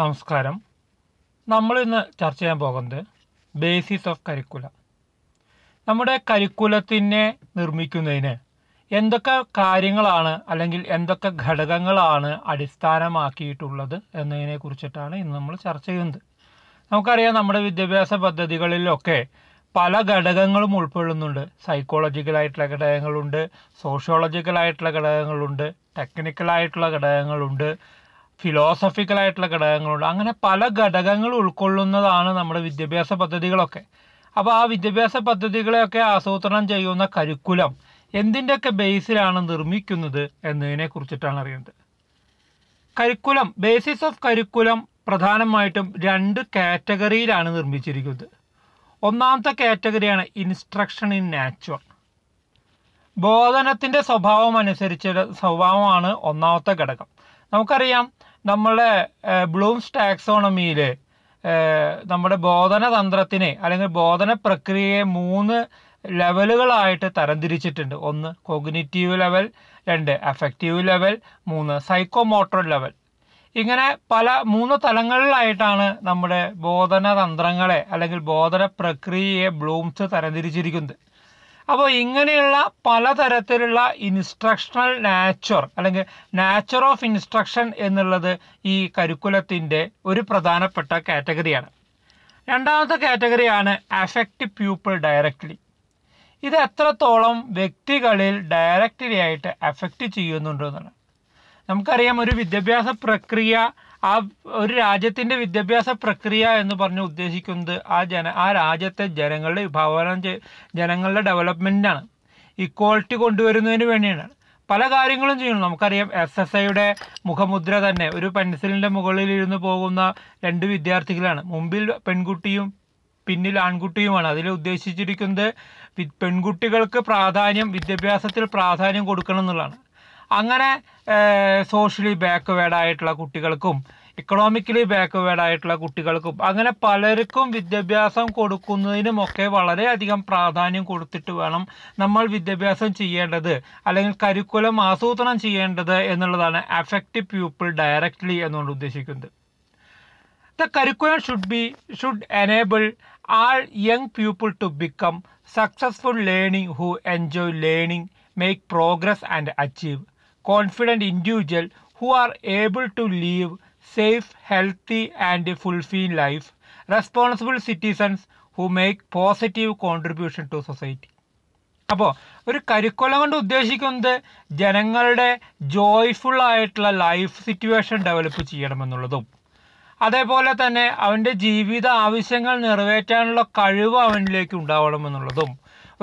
നമസ്കാരം നമ്മൾ ഇന്ന് ചർച്ച ചെയ്യാൻ പോകുന്നത് ബേസിസ് ഓഫ് കരിക്കുലം നമ്മുടെ കരിക്കുലത്തിനെ നിർമ്മിക്കുന്നതിന് എന്തൊക്കെ കാര്യങ്ങളാണ് അല്ലെങ്കിൽ എന്തൊക്കെ ഘടകങ്ങളാണ് അടിസ്ഥാനമാക്കിയിട്ടുള്ളത് എന്നതിനെ കുറിച്ചിട്ടാണ് ഇന്ന് നമ്മൾ ചർച്ച ചെയ്യുന്നത് നമുക്കറിയാം നമ്മുടെ വിദ്യാഭ്യാസ പദ്ധതികളിലൊക്കെ പല ഘടകങ്ങളും ഉൾപ്പെടുന്നുണ്ട് സൈക്കോളജിക്കലായിട്ടുള്ള ഘടകങ്ങളുണ്ട് സോഷ്യോളജിക്കലായിട്ടുള്ള ഘടകങ്ങളുണ്ട് ടെക്നിക്കലായിട്ടുള്ള ഘടകങ്ങളുണ്ട് ഫിലോസഫിക്കൽ ആയിട്ടുള്ള ഘടകങ്ങളുണ്ട് അങ്ങനെ പല ഘടകങ്ങൾ ഉൾക്കൊള്ളുന്നതാണ് നമ്മുടെ വിദ്യാഭ്യാസ പദ്ധതികളൊക്കെ അപ്പോൾ ആ വിദ്യാഭ്യാസ പദ്ധതികളെയൊക്കെ ആസൂത്രണം ചെയ്യുന്ന കരിക്കുലം എന്തിൻ്റെയൊക്കെ ബേസിലാണ് നിർമ്മിക്കുന്നത് എന്നതിനെ കുറിച്ചിട്ടാണ് അറിയുന്നത് കരിക്കുലം ബേസിസ് ഓഫ് കരിക്കുലം പ്രധാനമായിട്ടും രണ്ട് കാറ്റഗറിയിലാണ് നിർമ്മിച്ചിരിക്കുന്നത് ഒന്നാമത്തെ കാറ്റഗറിയാണ് ഇൻസ്ട്രക്ഷൻ ഇൻ നാച്ചുറൽ ബോധനത്തിൻ്റെ സ്വഭാവം അനുസരിച്ച സ്വഭാവമാണ് ഒന്നാമത്തെ ഘടകം നമുക്കറിയാം നമ്മളെ ബ്ലൂംസ് ടാക്സോണമിയിൽ നമ്മുടെ ബോധന തന്ത്രത്തിനെ അല്ലെങ്കിൽ ബോധന പ്രക്രിയയെ മൂന്ന് ലെവലുകളായിട്ട് തരംതിരിച്ചിട്ടുണ്ട് ഒന്ന് കോഗ്നിറ്റീവ് ലെവൽ രണ്ട് അഫക്റ്റീവ് ലെവൽ മൂന്ന് സൈക്കോമോട്ടർ ലെവൽ ഇങ്ങനെ പല മൂന്ന് തലങ്ങളിലായിട്ടാണ് നമ്മുടെ ബോധന തന്ത്രങ്ങളെ അല്ലെങ്കിൽ ബോധന പ്രക്രിയയെ ബ്ലൂംസ് തരംതിരിച്ചിരിക്കുന്നത് അപ്പോൾ ഇങ്ങനെയുള്ള പലതരത്തിലുള്ള ഇൻസ്ട്രക്ഷണൽ നാച്ചർ അല്ലെങ്കിൽ നാച്ചർ ഓഫ് ഇൻസ്ട്രക്ഷൻ എന്നുള്ളത് ഈ കരിക്കുലത്തിൻ്റെ ഒരു പ്രധാനപ്പെട്ട കാറ്റഗറിയാണ് രണ്ടാമത്തെ കാറ്റഗറിയാണ് അഫക്റ്റ് പ്യൂപ്പിൾ ഡയറക്റ്റ്ലി ഇത് എത്രത്തോളം വ്യക്തികളിൽ ഡയറക്റ്റ്ലി ആയിട്ട് അഫക്റ്റ് എന്നാണ് നമുക്കറിയാം ഒരു വിദ്യാഭ്യാസ പ്രക്രിയ ആ ഒരു രാജ്യത്തിന്റെ വിദ്യാഭ്യാസ പ്രക്രിയ എന്ന് പറഞ്ഞ് ഉദ്ദേശിക്കുന്നത് ആ ജന ആ രാജ്യത്തെ ജനങ്ങളുടെ വിഭാവനം ജനങ്ങളുടെ ഡെവലപ്മെൻറ്റാണ് ഇക്വാളിറ്റി കൊണ്ടുവരുന്നതിന് വേണ്ടിയാണ് പല കാര്യങ്ങളും ചെയ്യണം നമുക്കറിയാം എസ് എസ് ഐയുടെ മുഖമുദ്ര തന്നെ ഒരു പെൻസിലിൻ്റെ മുകളിൽ ഇരുന്ന് പോകുന്ന രണ്ട് വിദ്യാർത്ഥികളാണ് മുമ്പിൽ പെൺകുട്ടിയും പിന്നിൽ ആൺകുട്ടിയുമാണ് അതിൽ ഉദ്ദേശിച്ചിരിക്കുന്നത് പെൺകുട്ടികൾക്ക് പ്രാധാന്യം വിദ്യാഭ്യാസത്തിൽ പ്രാധാന്യം കൊടുക്കണം എന്നുള്ളതാണ് അങ്ങനെ സോഷ്യലി ബാക്ക്വേഡ് ആയിട്ടുള്ള കുട്ടികൾക്കും ഇക്കണോമിക്കലി ബാക്ക്വേഡ് ആയിട്ടുള്ള കുട്ടികൾക്കും അങ്ങനെ പലർക്കും വിദ്യാഭ്യാസം കൊടുക്കുന്നതിനുമൊക്കെ വളരെയധികം പ്രാധാന്യം കൊടുത്തിട്ട് വേണം നമ്മൾ വിദ്യാഭ്യാസം ചെയ്യേണ്ടത് അല്ലെങ്കിൽ കരിക്കുലം ആസൂത്രണം ചെയ്യേണ്ടത് എന്നുള്ളതാണ് അഫക്റ്റ് പീപ്പിൾ ഡയറക്റ്റ്ലി എന്നുകൊണ്ട് ഉദ്ദേശിക്കുന്നത് the curriculum should be should enable all young people to become successful learning who enjoy learning make progress and achieve confident individual who are able to live safe, healthy, and fulfilling life, responsible citizens who make positive contribution to society. അപ്പോൾ ഒരു curriculum കൊണ്ട് ഉദ്ദേശിക്കുന്നത് ജനങ്ങളുടെ joyful ആയിട്ടുള്ള life situation develop ചെയ്യണമെന്നുള്ളതും അതേപോലെ തന്നെ അവൻ്റെ ജീവിത ആവശ്യങ്ങൾ നിറവേറ്റാനുള്ള കഴിവ് അവനിലേക്ക് ഉണ്ടാവണമെന്നുള്ളതും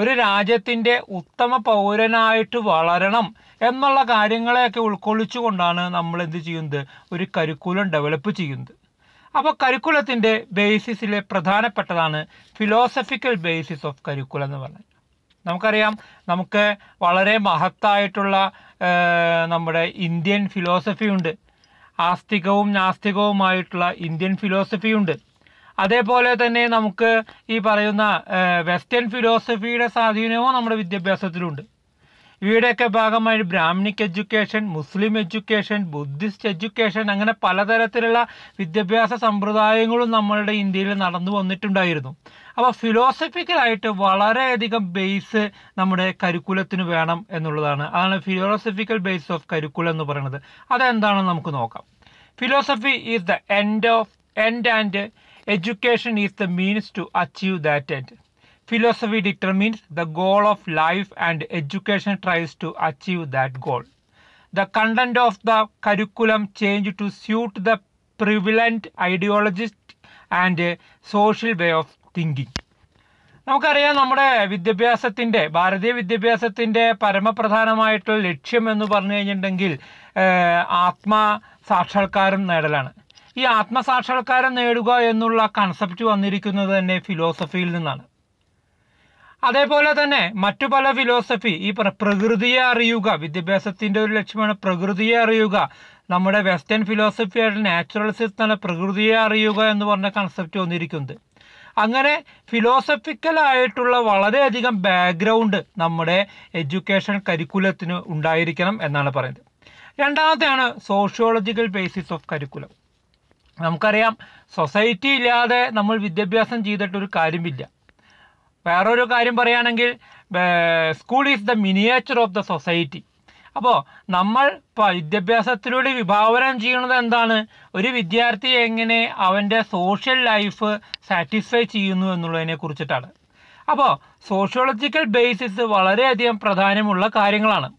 ഒരു രാജ്യത്തിൻ്റെ ഉത്തമ പൗരനായിട്ട് വളരണം എന്നുള്ള കാര്യങ്ങളെയൊക്കെ ഉൾക്കൊള്ളിച്ചുകൊണ്ടാണ് നമ്മൾ എന്ത് ചെയ്യുന്നത് ഒരു കരിക്കുലം ഡെവലപ്പ് ചെയ്യുന്നത് അപ്പോൾ കരിക്കുലത്തിൻ്റെ ബേസിസിലെ പ്രധാനപ്പെട്ടതാണ് ഫിലോസഫിക്കൽ ബേസിസ് ഓഫ് കരിക്കുലം എന്ന് പറഞ്ഞാൽ നമുക്കറിയാം നമുക്ക് വളരെ മഹത്തായിട്ടുള്ള നമ്മുടെ ഇന്ത്യൻ ഫിലോസഫി ഉണ്ട് ആസ്തികവും നാസ്തികവുമായിട്ടുള്ള ഇന്ത്യൻ ഫിലോസഫി ഉണ്ട് അതേപോലെ തന്നെ നമുക്ക് ഈ പറയുന്ന വെസ്റ്റേൺ ഫിലോസഫിയുടെ സ്വാധീനവും നമ്മുടെ വിദ്യാഭ്യാസത്തിലുണ്ട് ഇവയുടെയൊക്കെ ഭാഗമായി Brahmanic education Muslim education Buddhist education അങ്ങനെ പലതരത്തിലുള്ള വിദ്യാഭ്യാസ സമ്പ്രദായങ്ങളും നമ്മളുടെ ഇന്ത്യയിൽ നടന്നു വന്നിട്ടുണ്ടായിരുന്നു അപ്പോൾ ഫിലോസഫിക്കലായിട്ട് വളരെയധികം ബേസ് നമ്മുടെ കരിക്കുലത്തിന് വേണം എന്നുള്ളതാണ് അതാണ് ഫിലോസഫിക്കൽ ബേസ് ഓഫ് കരിക്കുലം എന്ന് പറയുന്നത് അതെന്താണെന്ന് നമുക്ക് നോക്കാം philosophy is the end of end and Education is the means to achieve that end. Philosophy determines the goal of life and education tries to achieve that goal. The content of the curriculum changed to suit the prevalent ideologies and social way of thinking നമുക്കറിയാം നമ്മുടെ വിദ്യാഭ്യാസത്തിൻ്റെ ഭാരതീയ വിദ്യാഭ്യാസത്തിൻ്റെ പരമപ്രധാനമായിട്ടുള്ള ലക്ഷ്യം എന്ന് പറഞ്ഞു കഴിഞ്ഞിട്ടുണ്ടെങ്കിൽ ആത്മ സാക്ഷാത്കാരം നേടലാണ് ഈ ആത്മസാക്ഷാത്കാരം നേടുക എന്നുള്ള കൺസെപ്റ്റ് വന്നിരിക്കുന്നത് തന്നെ ഫിലോസഫിയിൽ നിന്നാണ് അതേപോലെ തന്നെ മറ്റു പല ഫിലോസഫി ഈ പ്രകൃതിയെ അറിയുക വിദ്യാഭ്യാസത്തിൻ്റെ ഒരു ലക്ഷ്യമാണ് പ്രകൃതിയെ അറിയുക നമ്മുടെ വെസ്റ്റേൺ ഫിലോസഫിയായിട്ട് നാച്ചുറൽസിൽ തന്നെ പ്രകൃതിയെ അറിയുക എന്ന് പറഞ്ഞ കൺസെപ്റ്റ് വന്നിരിക്കുന്നത് അങ്ങനെ ഫിലോസഫിക്കലായിട്ടുള്ള വളരെയധികം ബാക്ക്ഗ്രൗണ്ട് നമ്മുടെ എഡ്യൂക്കേഷൻ കരിക്കുലത്തിന് ഉണ്ടായിരിക്കണം എന്നാണ് പറയുന്നത് രണ്ടാമത്തെയാണ് സോഷ്യോളജിക്കൽ ബേസിസ് ഓഫ് കരിക്കുലം നമുക്കറിയാം സൊസൈറ്റി ഇല്ലാതെ നമ്മൾ വിദ്യാഭ്യാസം ചെയ്തിട്ടൊരു കാര്യമില്ല വേറൊരു കാര്യം പറയുകയാണെങ്കിൽ school is the miniature of the society അപ്പോൾ നമ്മൾ വിദ്യാഭ്യാസത്തിലൂടെ വിഭാവനം ചെയ്യുന്നത് എന്താണ് ഒരു വിദ്യാർത്ഥി എങ്ങനെ അവൻ്റെ സോഷ്യൽ ലൈഫ് സാറ്റിസ്ഫൈ ചെയ്യുന്നു എന്നുള്ളതിനെ കുറിച്ചിട്ടാണ് അപ്പോൾ സോഷ്യോളജിക്കൽ ബേസിസ് വളരെയധികം പ്രധാനമുള്ള കാര്യങ്ങളാണ്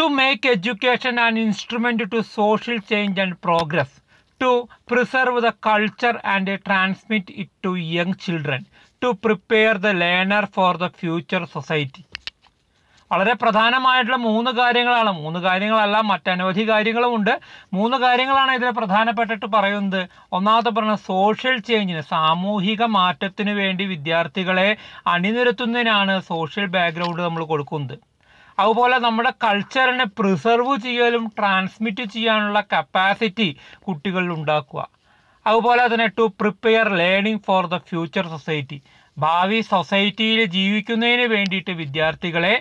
to make education and instrument to social change and progress to preserve the culture and transmit it to young children to prepare the learner for the future society വളരെ പ്രധാനമായിട്ടുള്ള മൂന്ന് കാര്യങ്ങളാണ് മൂന്ന് കാര്യങ്ങളല്ല മറ്റനവധി കാര്യങ്ങളുമുണ്ട് മൂന്ന് കാര്യങ്ങളാണ് ഇതിൽ പ്രധാനപ്പെട്ടിട്ട് പറയുന്നത് ഒന്നാമത്തെ പറഞ്ഞ സോഷ്യൽ ചേഞ്ചിന് സാമൂഹിക മാറ്റത്തിന് വേണ്ടി വിദ്യാർത്ഥികളെ അണിനിരത്തുന്നതിനാണ് സോഷ്യൽ ബാക്ക്ഗ്രൗണ്ട് നമ്മൾ കൊടുക്കുന്നത് അതുപോലെ നമ്മുടെ കൾച്ചറിനെ പ്രിസർവ് ചെയ്യലും ട്രാൻസ്മിറ്റ് ചെയ്യാനുള്ള കപ്പാസിറ്റി കുട്ടികളിൽ ഉണ്ടാക്കുക അതുപോലെ തന്നെ to prepare learning for the future society ഭാവി സൊസൈറ്റിയിൽ ജീവിക്കുന്നതിന് വേണ്ടിയിട്ട് വിദ്യാർത്ഥികളെ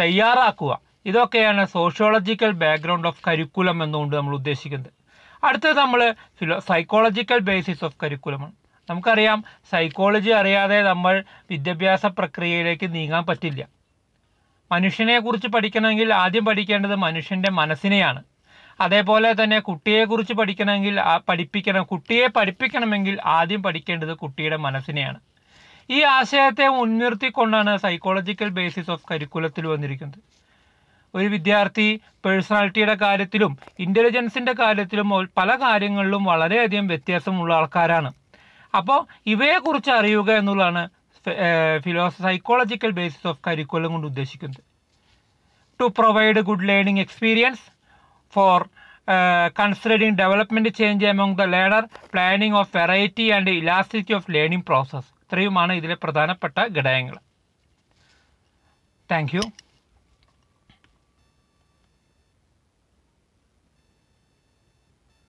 തയ്യാറാക്കുക ഇതൊക്കെയാണ് സോഷ്യോളജിക്കൽ ബാക്ക്ഗ്രൗണ്ട് ഓഫ് കരിക്കുലം എന്നുകൊണ്ട് നമ്മൾ ഉദ്ദേശിക്കുന്നത് അടുത്തത് നമ്മൾ ഫിലോ സൈക്കോളജിക്കൽ ബേസിസ് ഓഫ് കരിക്കുലമാണ് നമുക്കറിയാം സൈക്കോളജി അറിയാതെ നമ്മൾ വിദ്യാഭ്യാസ പ്രക്രിയയിലേക്ക് നീങ്ങാൻ പറ്റില്ല മനുഷ്യനെക്കുറിച്ച് പഠിക്കണമെങ്കിൽ ആദ്യം പഠിക്കേണ്ടത് മനുഷ്യൻ്റെ മനസ്സിനെയാണ് അതേപോലെ തന്നെ കുട്ടിയെക്കുറിച്ച് പഠിക്കണമെങ്കിൽ ആ പഠിപ്പിക്കണം കുട്ടിയെ പഠിപ്പിക്കണമെങ്കിൽ ആദ്യം പഠിക്കേണ്ടത് കുട്ടിയുടെ മനസ്സിനെയാണ് ഈ ആശയത്തെ മുൻനിർത്തിക്കൊണ്ടാണ് സൈക്കോളജിക്കൽ ബേസിസ് ഓഫ് കരിക്കുലത്തിൽ വന്നിരിക്കുന്നത് ഒരു വിദ്യാർത്ഥി പേഴ്സണാലിറ്റിയുടെ കാര്യത്തിലും ഇൻ്റലിജൻസിൻ്റെ കാര്യത്തിലും പല കാര്യങ്ങളിലും വളരെയധികം വ്യത്യാസമുള്ള ആൾക്കാരാണ് അപ്പോൾ ഇവയെക്കുറിച്ച് അറിയുക എന്നുള്ളതാണ് philos psychological basis of curriculum കൊണ്ട് ഉദ്ദേശിക്കുന്നത് to provide good learning experience for considering development change among the learner planning of variety and elasticity of learning process ഇത്രയുമാണ് ഇതിലെ പ്രധാനപ്പെട്ട ഘടകങ്ങൾ താങ്ക്